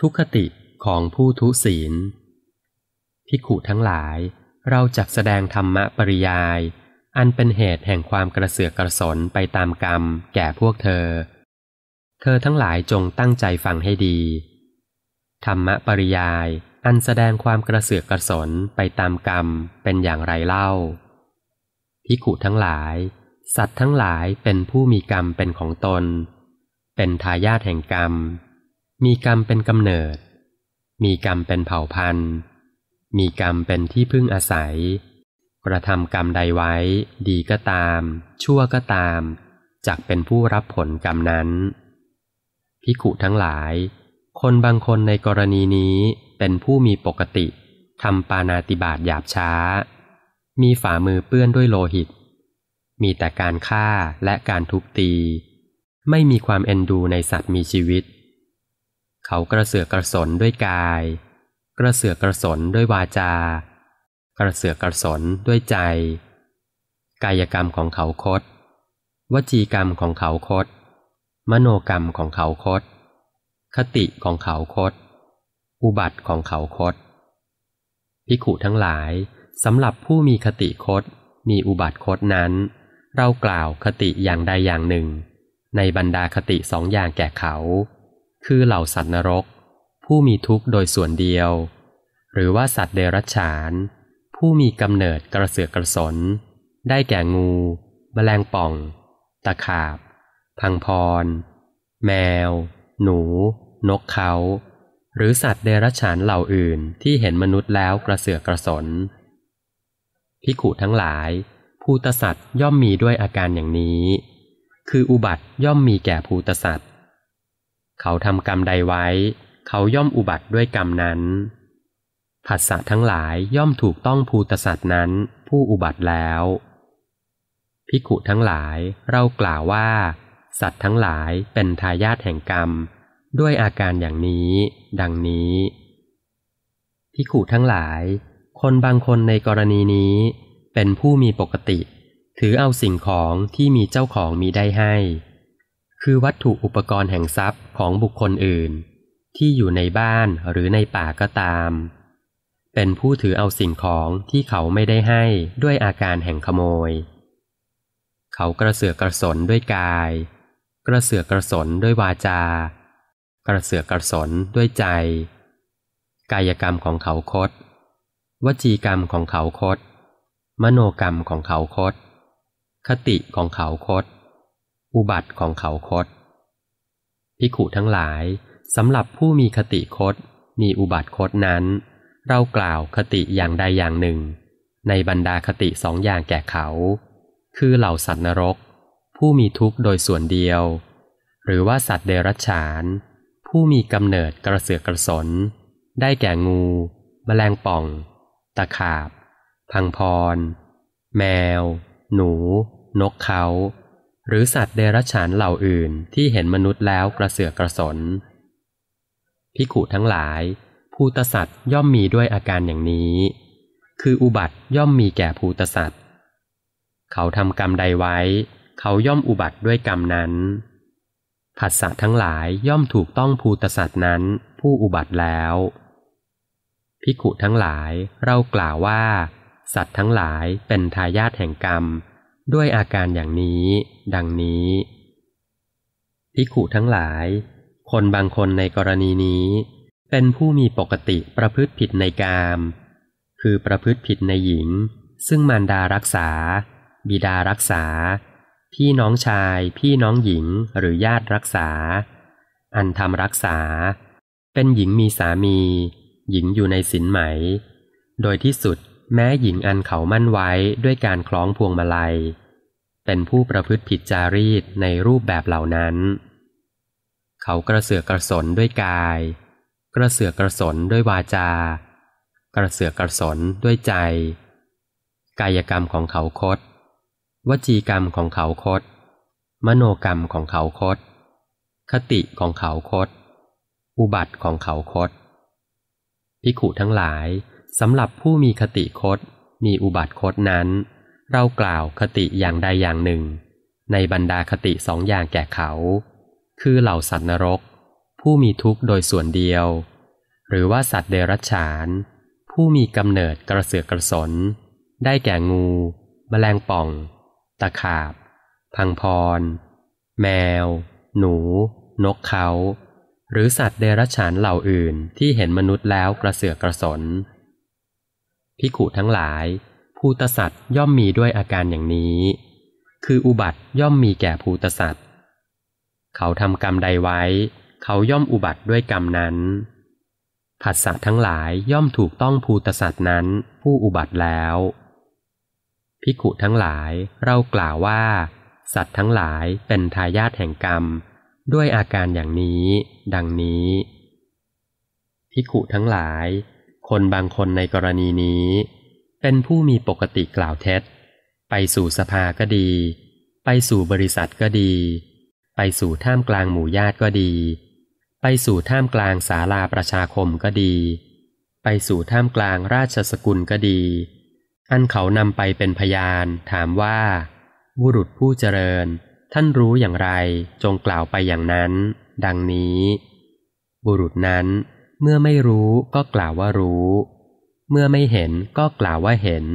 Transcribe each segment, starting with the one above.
ทุคติของผู้ทุศีลพิขุทั้งหลาย เราจักแสดงธรรมะปริยาย อันเป็นเหตุแห่งความกระเสือกกระสนไปตามกรรมแก่พวกเธอ เธอทั้งหลายจงตั้งใจฟังให้ดี ธรรมะปริยาย อันแสดงความกระเสือกกระสนไปตามกรรม เป็นอย่างไรเล่าพิขุทั้งหลาย สัตว์ทั้งหลายเป็นผู้มีกรรมเป็นของตน เป็นทายาทแห่งกรรมมีกรรมเป็นกำเนิด มีกรรมเป็นเผ่าพันธุ์ มีกรรมเป็นที่พึ่งอาศัย กระทำกรรมใดไว้ดีก็ตาม ชั่วก็ตามจักเป็นผู้รับผลกรรมนั้น พิขุทั้งหลาย คนบางคนในกรณีนี้เป็นผู้มีปกติ ทำปานาติบาตหยาบช้า มีฝ่ามือเปื้อนด้วยโลหิต มีแต่การฆ่าและการทุบตี ไม่มีความเอ็นดูในสัตว์มีชีวิตเขากระเสือกกระสนด้วยกาย กระเสือกกระสนด้วยวาจา กระเสือกกระสนด้วยใจ กายกรรมของเขาคด วจีกรรมของเขาคดมโนกรรมของเขาคดคติของเขาคด อุบัติของเขาคดพิขุทั้งหลาย สำหรับผู้มีคติคด มีอุบัติคดนั้น เรากล่าวคติอย่างใดอย่างหนึ่ง ในบรรดาคติสองอย่างแก่เขาคือเหล่าสัตว์นรก ผู้มีทุกข์โดยส่วนเดียว หรือว่าสัตว์เดรัจฉาน ผู้มีกำเนิดกระเสือกกระสน ได้แก่งูมแมลงป่อง ตะขาบพังพร แมว หนู นกเขา หรือสัตว์เดรัจฉานเหล่าอื่นที่เห็นมนุษย์แล้วกระเสือกกระสนพิขุทั้งหลายภูตสัตย์ย่อมมีด้วยอาการอย่างนี้ คืออุบัติย่อมมีแก่ภูตสัตย์เขาทำกรรมใดไว้ เขาย่อมอุบัติด้วยกรรมนั้น ผัสสะทั้งหลายย่อมถูกต้องภูตสัตว์นั้นผู้อุบัติแล้ว พิขุทั้งหลายเรากล่าวว่า สัตว์ทั้งหลายเป็นทายาทแห่งกรรม ด้วยอาการอย่างนี้ ดังนี้ พิขุทั้งหลาย คนบางคนในกรณีนี้เป็นผู้มีปกติ ถือเอาสิ่งของที่มีเจ้าของมีได้ให้คือวัตถุอุปกรณ์แห่งทรัพย์ของบุคคลอื่น ที่อยู่ในบ้านหรือในป่าก็ตาม เป็นผู้ถือเอาสิ่งของที่เขาไม่ได้ให้ด้วยอาการแห่งขโมย เขากระเสือกกระสนด้วยกาย กระเสือกกระสนด้วยวาจา กระเสือกกระสนด้วยใจ กายกรรมของเขาคดวจีกรรมของเขาคดมโนกรรมของเขาคดคติของเขาคดอุบัติของเขาคตพิขุทั้งหลายสำหรับผู้มีคติคต มีอุบัติคตนั้น เรากล่าวคติอย่างใดอย่างหนึ่ง ในบรรดาคติสองอย่างแก่เขา คือเหล่าสัตว์นรก ผู้มีทุกข์โดยส่วนเดียว หรือว่าสัตว์เดรัจฉาน ผู้มีกำเนิดกระเสือกกระสน ได้แก่งูมแมลงป่อง ตะขาบ พังพร แมว หนู นกเขาหรือสัตว์เดรัจฉานเหล่าอื่นที่เห็นมนุษย์แล้วกระเสือกกระสนพิขุทั้งหลาย ภูตสัตว์ย่อมมีด้วยอาการอย่างนี้ คืออุบัติย่อมมีแก่ภูตสัตว์ เขาทำกรรมใดไว้ เขาย่อมอุบัติด้วยกรรมนั้นผัสสะทั้งหลายย่อมถูกต้องภูตสัตว์นั้นผู้อุบัติแล้วพิขุทั้งหลายเรากล่าวว่า สัตว์ทั้งหลายเป็นทายาทแห่งกรรมด้วยอาการอย่างนี้ ดังนี้พิขุทั้งหลาย คนบางคนในกรณีนี้ เป็นผู้มีปกติประพฤติผิดในกาม คือประพฤติผิดในหญิง ซึ่งมารดารักษา บิดารักษา พี่น้องชายพี่น้องหญิงหรือญาติรักษา อันทำรักษา เป็นหญิงมีสามี หญิงอยู่ในศิลไหม โดยที่สุดแม้หญิงอันเขามั่นไว้ด้วยการคล้องพวงมาลัย เป็นผู้ประพฤติผิดจารีตในรูปแบบเหล่านั้น เขากระเสือกกระสนด้วยกาย กระเสือกกระสนด้วยวาจา กระเสือกกระสนด้วยใจ กายกรรมของเขาคดวจีกรรมของเขาคดมโนกรรมของเขาคดคติของเขาคดอุบัติของเขาคดพิขุทั้งหลายสำหรับผู้มีคติคตมีอุบัติคตนั้น เรากล่าวคติอย่างใดอย่างหนึ่ง ในบรรดาคติสองอย่างแก่เขา คือเหล่าสัตว์นรก ผู้มีทุกข์โดยส่วนเดียว หรือว่าสัตว์เดรัจฉาน ผู้มีกำเนิดกระเสือกกระสน ได้แก่งูมแมลงป่อง ตะขาบ พังพร แมว หนู นกเขา หรือสัตว์เดรัจฉานเหล่าอื่นที่เห็นมนุษย์แล้วกระเสือกกระสนพิขุทั้งหลาย ภูตสัตว์ย่อมมีด้วยอาการอย่างนี้ คืออุบัติย่อมมีแก่ภูตสัตว์ เขาทำกรรมใดไว้ เขาย่อมอุบัติด้วยกรรมนั้น ผัสสะทั้งหลายย่อมถูกต้องภูตสัตว์นั้นผู้อุบัติแล้ว พิกุทั้งหลายเรากล่าวว่า สัตว์ทั้งหลายเป็นทายาทแห่งกรรม ด้วยอาการอย่างนี้ ดังนี้พิกุทั้งหลายคนบางคนในกรณีนี้ เป็นผู้มีปกติกล่าวเท็จไปสู่สภาก็ดี ไปสู่บริษัทก็ดี ไปสู่ท่ามกลางหมู่ญาติก็ดี ไปสู่ท่ามกลางศาลาประชาคมก็ดี ไปสู่ท่ามกลางราชสกุลก็ดี อันเขานำไปเป็นพยานถามว่า บุรุษผู้เจริญ ท่านรู้อย่างไรจงกล่าวไปอย่างนั้น ดังนี้ บุรุษนั้นเมื่อไม่รู้ก็กล่าวว่ารู้ เมื่อไม่เห็นก็กล่าวว่าเห็น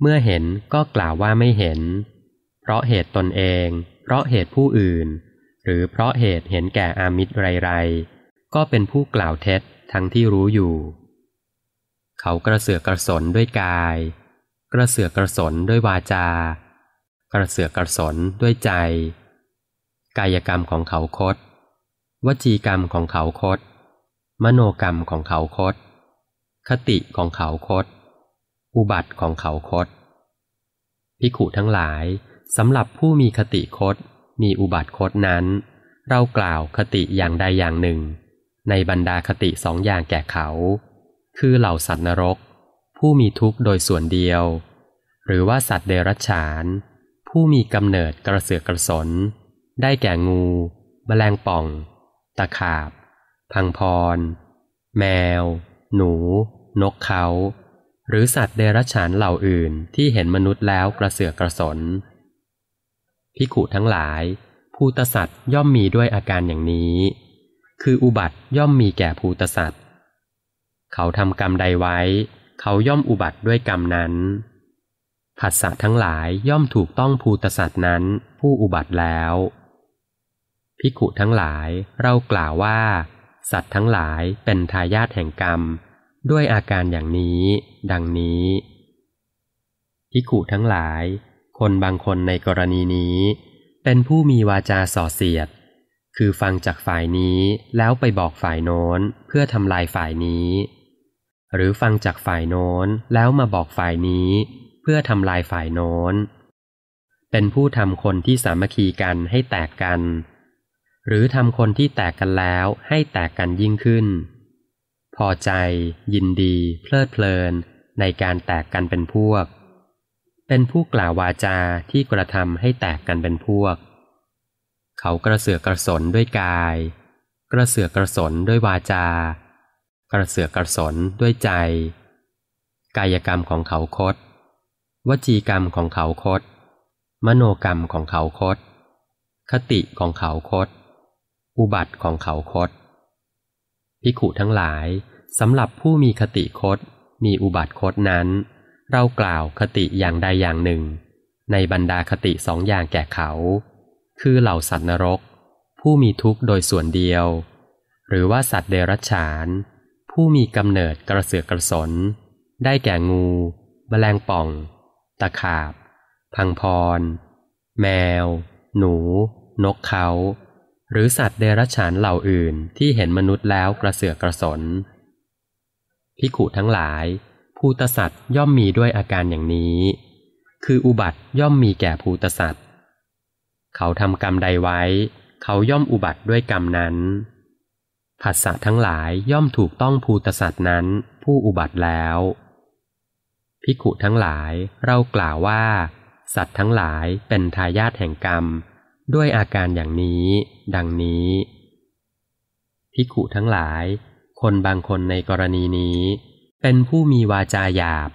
เมื่อเห็นก็กล่าวว่าไม่เห็น เพราะเหตุตนเอง เพราะเหตุผู้อื่น หรือเพราะเหตุเห็นแก่อามิตรไร ๆ ก็เป็นผู้กล่าวเท็จทั้งที่รู้อยู่ เขากระเสือกกระสนด้วยกาย กระเสือกกระสนด้วยวาจา กระเสือกกระสนด้วยใจ กายกรรมของเขาคดวจีกรรมของเขาคดมโนกรรมของเขาคต คติของเขาคต อุบัติของเขาคตพิขุทั้งหลายสำหรับผู้มีคติคต มีอุบัติคตนั้น เรากล่าวคติอย่างใดอย่างหนึ่ง ในบรรดาคติสองอย่างแก่เขา คือเหล่าสัตว์นรก ผู้มีทุกข์โดยส่วนเดียว หรือว่าสัตว์เดรัจฉาน ผู้มีกำเนิดกระเสือกกระสน ได้แก่งู แมลงป่อง ตะขาบพังพร แมว หนู นกเขา หรือสัตว์เดรัจฉานเหล่าอื่นที่เห็นมนุษย์แล้วกระเสือกกระสนพิขุทั้งหลาย ภูตสัตว์ย่อมมีด้วยอาการอย่างนี้ คืออุบัติย่อมมีแก่ภูตสัตว์ เขาทำกรรมใดไว้ เขาย่อมอุบัติด้วยกรรมนั้น ผัสสะทั้งหลายย่อมถูกต้องภูตสัตว์นั้นผู้อุบัติแล้ว พิขุทั้งหลายเรากล่าวว่าสัตว์ทั้งหลายเป็นทายาทแห่งกรรม ด้วยอาการอย่างนี้ ดังนี้พิกุทั้งหลาย คนบางคนในกรณีนี้ เป็นผู้มีวาจาส่อเสียด คือฟังจากฝ่ายนี้แล้วไปบอกฝ่ายโน้น เพื่อทำลายฝ่ายนี้ หรือฟังจากฝ่ายโน้นแล้วมาบอกฝ่ายนี้ เพื่อทำลายฝ่ายโน้น เป็นผู้ทำคนที่สามัคคีกันให้แตกกันหรือทำคนที่แตกกันแล้วให้แตกกันยิ่งขึ้น พอใจ ยินดี เพลิดเพลินในการแตกกันเป็นพวก เป็นผู้กล่าววาจาที่กระทำให้แตกกันเป็นพวก เขากระเสือกกระสนด้วยกาย กระเสือกกระสนด้วยวาจา กระเสือกกระสนด้วยใจ กายกรรมของเขาคดวจีกรรมของเขาคดมโนกรรมของเขาคดคติของเขาคดอุบัติของเขาคตพิขุทั้งหลายสำหรับผู้มีคติคตมีอุบัติคตนั้น เรากล่าวคติอย่างใดอย่างหนึ่ง ในบรรดาคติสองอย่างแก่เขา คือเหล่าสัตว์นรก ผู้มีทุกข์โดยส่วนเดียว หรือว่าสัตว์เดรัจฉาน ผู้มีกำเนิดกระเสือกกระสน ได้แก่งูมแมลงป่อง ตะขาบ พังพร แมว หนู นกเขาหรือสัตว์เดรัจฉานเหล่าอื่นที่เห็นมนุษย์แล้วกระเสือกกระสน พิขุทั้งหลาย ภูตสัตว์ย่อมมีด้วยอาการอย่างนี้ คืออุบัติย่อมมีแก่ภูตสัตว์ เขาทำกรรมใดไว้ เขาย่อมอุบัติด้วยกรรมนั้นผัสสะทั้งหลายย่อมถูกต้องภูตสัตว์นั้น ผู้อุบัติแล้วพิขุทั้งหลายเรากล่าวว่า สัตว์ทั้งหลายเป็นทายาทแห่งกรรมด้วยอาการอย่างนี้ ดังนี้ภิขุทั้งหลาย คนบางคนในกรณีนี้ เป็นผู้มีวาจาหยาบ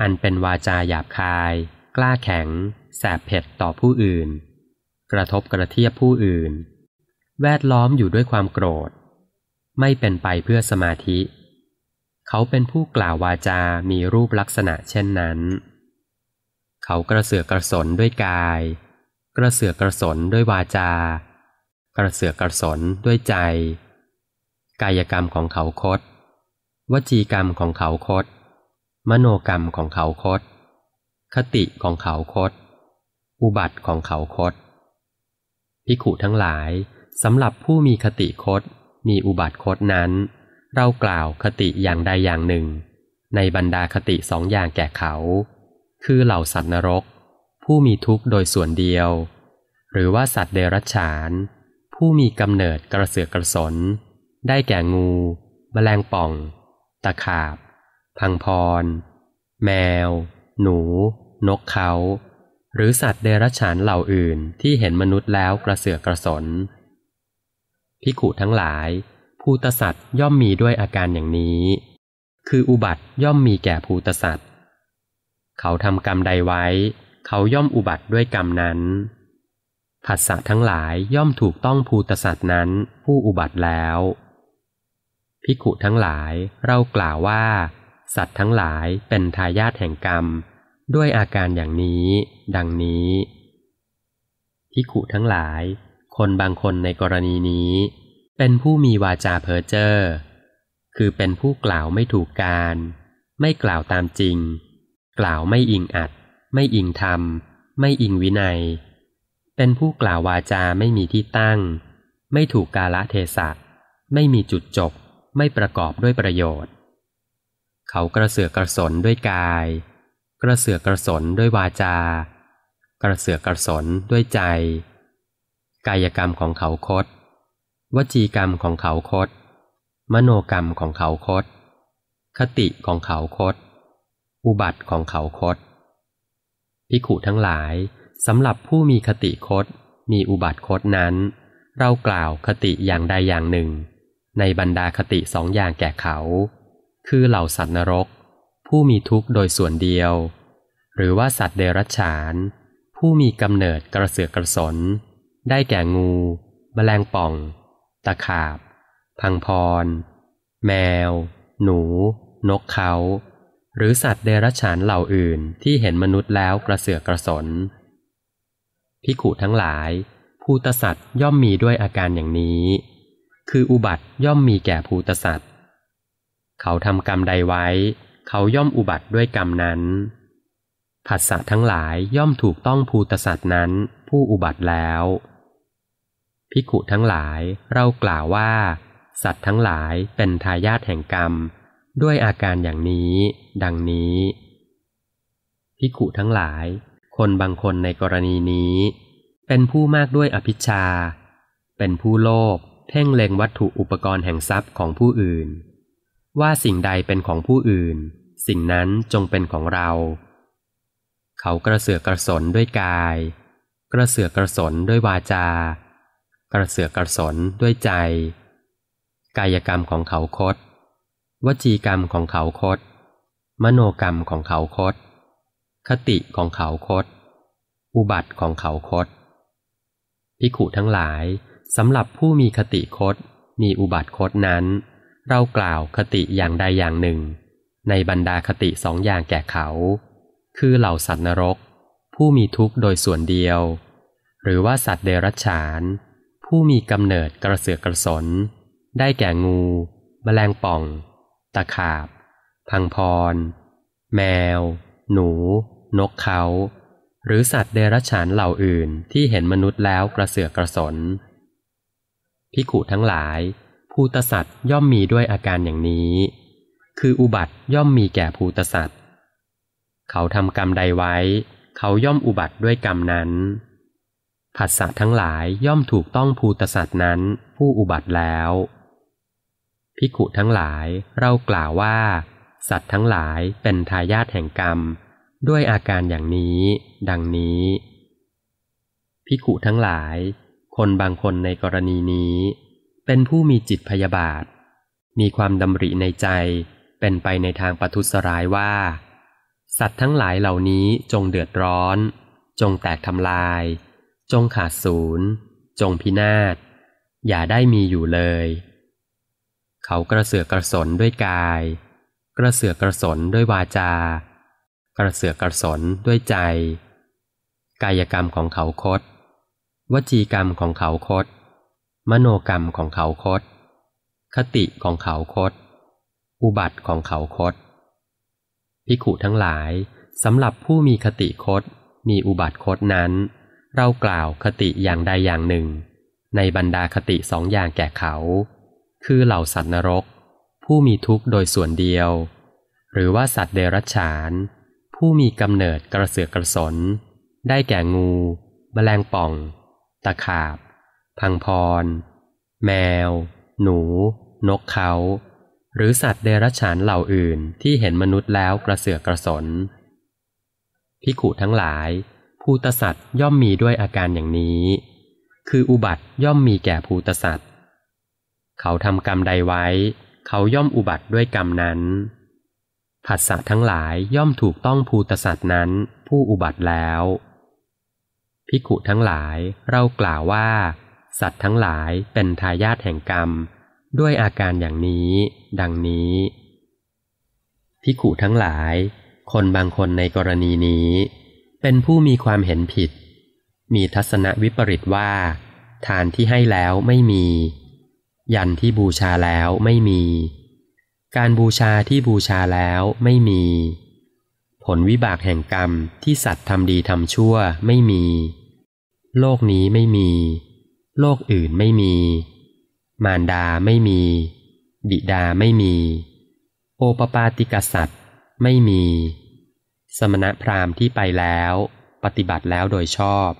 อันเป็นวาจาหยาบคาย กล้าแข็ง แสบเผ็ดต่อผู้อื่น กระทบกระเทียบผู้อื่น แวดล้อมอยู่ด้วยความโกรธ ไม่เป็นไปเพื่อสมาธิ เขาเป็นผู้กล่าววาจา มีรูปลักษณะเช่นนั้น เขากระเสือกกระสนด้วยกายกระเสือกกระสนด้วยวาจา กระเสือกกระสนด้วยใจ กายกรรมของเขาคดวจีกรรมของเขาคดมโนกรรมของเขาคดคติของเขาคดอุบัติของเขาคดพิขุทั้งหลายสำหรับผู้มีคติคดมีอุบัติคดนั้น เรากล่าวคติอย่างใดอย่างหนึ่ง ในบรรดาคติสองอย่างแก่เขา คือเหล่าสัตว์นรกผู้มีทุกข์โดยส่วนเดียว หรือว่าสัตว์เดรัจฉาน ผู้มีกำเนิดกระเสือกกระสน ได้แก่งูมแมลงป่อง ตะขาบ พังพร แมว หนู นกเขา หรือสัตว์เดรัจฉานเหล่าอื่นที่เห็นมนุษย์แล้วกระเสือกกระสนพิขุทั้งหลายภูตสัตว์ย่อมมีด้วยอาการอย่างนี้ คืออุบัติย่อมมีแก่ภูตสัตว์ เขาทำกรรมใดไว้เขาย่อมอุบัติด้วยกรรมนั้น ผัสสะทั้งหลายย่อมถูกต้องภูตสัตว์นั้นผู้อุบัติแล้ว พิกุทั้งหลายเรากล่าวว่า สัตว์ทั้งหลายเป็นทายาทแห่งกรรมด้วยอาการอย่างนี้ ดังนี้พิกุทั้งหลาย คนบางคนในกรณีนี้ เป็นผู้มีวาจาเพ้อเจ้อคือเป็นผู้กล่าวไม่ถูกการ ไม่กล่าวตามจริง กล่าวไม่อิงอัดไม่อิงธรรม ไม่อิงวินัย เป็นผู้กล่าววาจาไม่มีที่ตั้ง ไม่ถูกกาลเทศะ ไม่มีจุดจบ ไม่ประกอบด้วยประโยชน์ เขากระเสือกกระสนด้วยกาย กระเสือกกระสนด้วยวาจา กระเสือกกระสนด้วยใจ กายกรรมของเขาคดวจีกรรมของเขาคดมโนกรรมของเขาคดคติของเขาคดอุบัติของเขาคดพิขุทั้งหลายสำหรับผู้มีคติคต มีอุบัติคตนั้น เรากล่าวคติอย่างใดอย่างหนึ่ง ในบรรดาคติสองอย่างแก่เขา คือเหล่าสัตว์นรก ผู้มีทุกข์โดยส่วนเดียว หรือว่าสัตว์เดรัจฉาน ผู้มีกำเนิดกระเสือกกระสน ได้แก่งูมแมลงป่อง ตะขาบ พังพร แมว หนู นกเขาหรือสัตว์เดรัจฉานเหล่าอื่นที่เห็นมนุษย์แล้วกระเสือกกระสนพิขุทั้งหลายภูตสัตว์ย่อมมีด้วยอาการอย่างนี้ คืออุบัติย่อมมีแก่ภูตสัตว์ เขาทำกรรมใดไว้ เขาย่อมอุบัติด้วยกรรมนั้น ผัสสะทั้งหลายย่อมถูกต้องภูตสัตว์นั้นผู้อุบัติแล้วพิขุทั้งหลายเรากล่าวว่า สัตว์ทั้งหลายเป็นทายาทแห่งกรรมด้วยอาการอย่างนี้ ดังนี้ พิกุทั้งหลาย คนบางคนในกรณีนี้ เป็นผู้มากด้วยอภิชา เป็นผู้โลภ เพ่งเล็งวัตถุอุปกรณ์แห่งทรัพย์ของผู้อื่น ว่าสิ่งใดเป็นของผู้อื่น สิ่งนั้นจงเป็นของเรา เขากระเสือกกระสนด้วยกาย กระเสือกกระสนด้วยวาจา กระเสือกกระสนด้วยใจ กายกรรมของเขาคดวจีกรรมของเขาคดมโนกรรมของเขาคดคติของเขาคดอุบัติของเขาคดพิขุทั้งหลายสำหรับผู้มีคติคดมีอุบัติคดนั้น เรากล่าวคติอย่างใดอย่างหนึ่ง ในบรรดาคติสองอย่างแก่เขา คือเหล่าสัตว์นรก ผู้มีทุกข์โดยส่วนเดียว หรือว่าสัตว์เดรัจฉาน ผู้มีกำเนิดกระเสือกกระสน ได้แก่งู แมลงป่องตะขาบพังพร แมว หนู นกเขา หรือสัตว์เดรัจฉานเหล่าอื่นที่เห็นมนุษย์แล้วกระเสือกกระสนพิขุทั้งหลายภูตสัตว์ย่อมมีด้วยอาการอย่างนี้ คืออุบัติย่อมมีแก่ภูตสัตว์เขาทำกรรมใดไว้ เขาย่อมอุบัติด้วยกรรมนั้น ผัสสะทั้งหลายย่อมถูกต้องภูตสัตว์นั้นผู้อุบัติแล้วพิกุทั้งหลายเรากล่าวว่า สัตว์ทั้งหลายเป็นทายาทแห่งกรรม ด้วยอาการอย่างนี้ ดังนี้พิกุทั้งหลาย คนบางคนในกรณีนี้ เป็นผู้มีจิตพยาบาท มีความดำริในใจเป็นไปในทางปัทุสร้ายว่า สัตว์ทั้งหลายเหล่านี้จงเดือดร้อน จงแตกทำลาย จงขาดศูนย์จงพินาศ อย่าได้มีอยู่เลยเขากระเสือกกระสนด้วยกาย กระเสือกกระสนด้วยวาจา กระเสือกกระสนด้วยใจ กายกรรมของเขาคดวจีกรรมของเขาคดมโนกรรมของเขาคดคติของเขาคดอุบัติของเขาคดพิขุทั้งหลาย สำหรับผู้มีคติคดมีอุบัติคดนั้น เรากล่าวคติอย่างใดอย่างหนึ่ง ในบรรดาคติสองอย่างแก่เขาคือเหล่าสัตว์นรกผู้มีทุกข์โดยส่วนเดียว หรือว่าสัตว์เดรัจฉาน ผู้มีกำเนิดกระเสือกกระสน ได้แก่งูมแมลงป่อง ตะขาบ พังพร แมว หนู นกเขา หรือสัตว์เดรัจฉานเหล่าอื่นที่เห็นมนุษย์แล้วกระเสือกกระสนพิขุทั้งหลายภูตสัตย์ย่อมมีด้วยอาการอย่างนี้ คืออุบัติย่อมมีแก่ภูตสัตย์เขาทำกรรมใดไว้ เขาย่อมอุบัติด้วยกรรมนั้น ผัสสะทั้งหลายย่อมถูกต้องภูตสัตว์นั้นผู้อุบัติแล้ว พิขุทั้งหลายเรากล่าวว่า สัตว์ทั้งหลายเป็นทายาทแห่งกรรม ด้วยอาการอย่างนี้ ดังนี้พิขุทั้งหลายคนบางคนในกรณีนี้ เป็นผู้มีความเห็นผิด มีทัศนวิปริตว่า ทานที่ให้แล้วไม่มียันที่บูชาแล้วไม่มี การบูชาที่บูชาแล้วไม่มี ผลวิบากแห่งกรรมที่สัตว์ทำดีทำชั่วไม่มี โลกนี้ไม่มี โลกอื่นไม่มี มารดาไม่มี บิดาไม่มี โอปปาติกสัตว์ไม่มี สมณพราหมณ์ที่ไปแล้ว ปฏิบัติแล้วโดยชอบ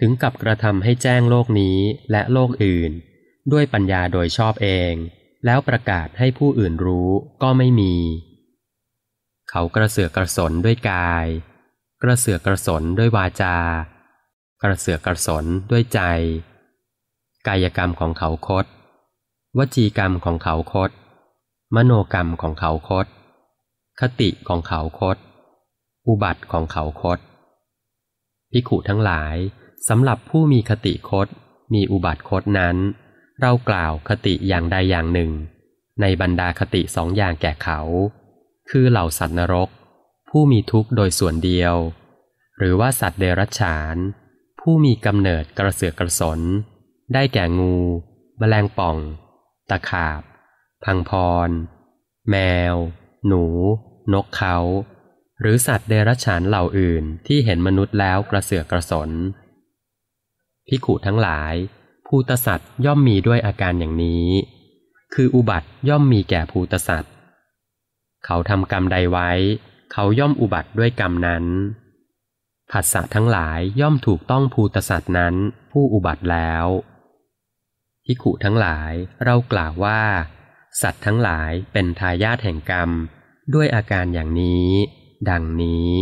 ถึงกับกระทำให้แจ้งโลกนี้และโลกอื่นด้วยปัญญาโดยชอบเอง แล้วประกาศให้ผู้อื่นรู้ก็ไม่มี เขากระเสือกกระสนด้วยกาย กระเสือกกระสนด้วยวาจา กระเสือกกระสนด้วยใจ กายกรรมของเขาคดวจีกรรมของเขาคดมโนกรรมของเขาคดคติของเขาคดอุบัติของเขาคดพิขุทั้งหลายสำหรับผู้มีคติคดมีอุบัติคดนั้นเรากล่าวคติอย่างใดอย่างหนึ่ง ในบรรดาคติสองอย่างแก่เขา คือเหล่าสัตว์นรก ผู้มีทุกข์โดยส่วนเดียว หรือว่าสัตว์เดรัจฉาน ผู้มีกำเนิดกระเสือกกระสน ได้แก่งูมแมลงป่อง ตะขาบ พังพร แมว หนู นกเขา หรือสัตว์เดรัจฉานเหล่าอื่นที่เห็นมนุษย์แล้วกระเสือกกระสนพิขุทั้งหลายภูตสัตว์ย่อมมีด้วยอาการอย่างนี้ คืออุบัติย่อมมีแก่ภูตสัตว์ เขาทำกรรมใดไว้ เขาย่อมอุบัติด้วยกรรมนั้นผัสสะทั้งหลายย่อมถูกต้องภูตสัตว์นั้นผู้อุบัติแล้วทิขุทั้งหลายเรากล่าวว่า สัตว์ทั้งหลายเป็นทายาทแห่งกรรมด้วยอาการอย่างนี้ ดังนี้